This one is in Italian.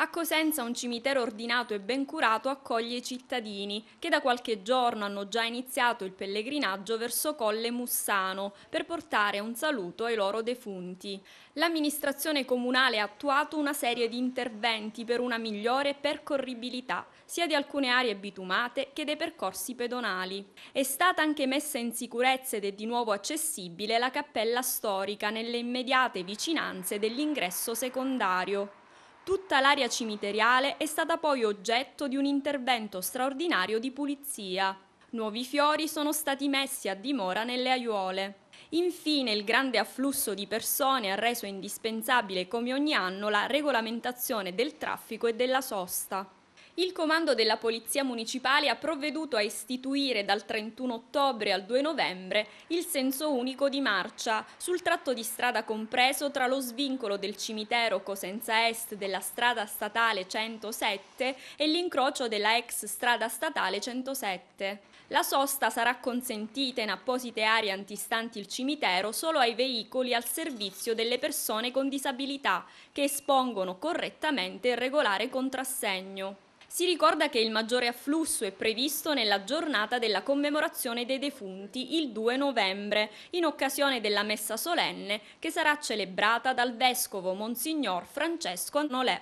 A Cosenza un cimitero ordinato e ben curato accoglie i cittadini che da qualche giorno hanno già iniziato il pellegrinaggio verso Colle Mussano per portare un saluto ai loro defunti. L'amministrazione comunale ha attuato una serie di interventi per una migliore percorribilità sia di alcune aree bitumate che dei percorsi pedonali. È stata anche messa in sicurezza ed è di nuovo accessibile la cappella storica nelle immediate vicinanze dell'ingresso secondario. Tutta l'area cimiteriale è stata poi oggetto di un intervento straordinario di pulizia. Nuovi fiori sono stati messi a dimora nelle aiuole. Infine il grande afflusso di persone ha reso indispensabile come ogni anno la regolamentazione del traffico e della sosta il comando della Polizia Municipale ha provveduto a istituire dal 31 ottobre al 2 novembre il senso unico di marcia sul tratto di strada compreso tra lo svincolo del cimitero Cosenza Est della strada statale 107 e l'incrocio della ex strada statale 107. La sosta sarà consentita in apposite aree antistanti il cimitero solo ai veicoli al servizio delle persone con disabilità che espongono correttamente il regolare contrassegno. Si ricorda che il maggiore afflusso è previsto nella giornata della commemorazione dei defunti, il 2 novembre, in occasione della messa solenne che sarà celebrata dal vescovo Monsignor Francesco Nolè.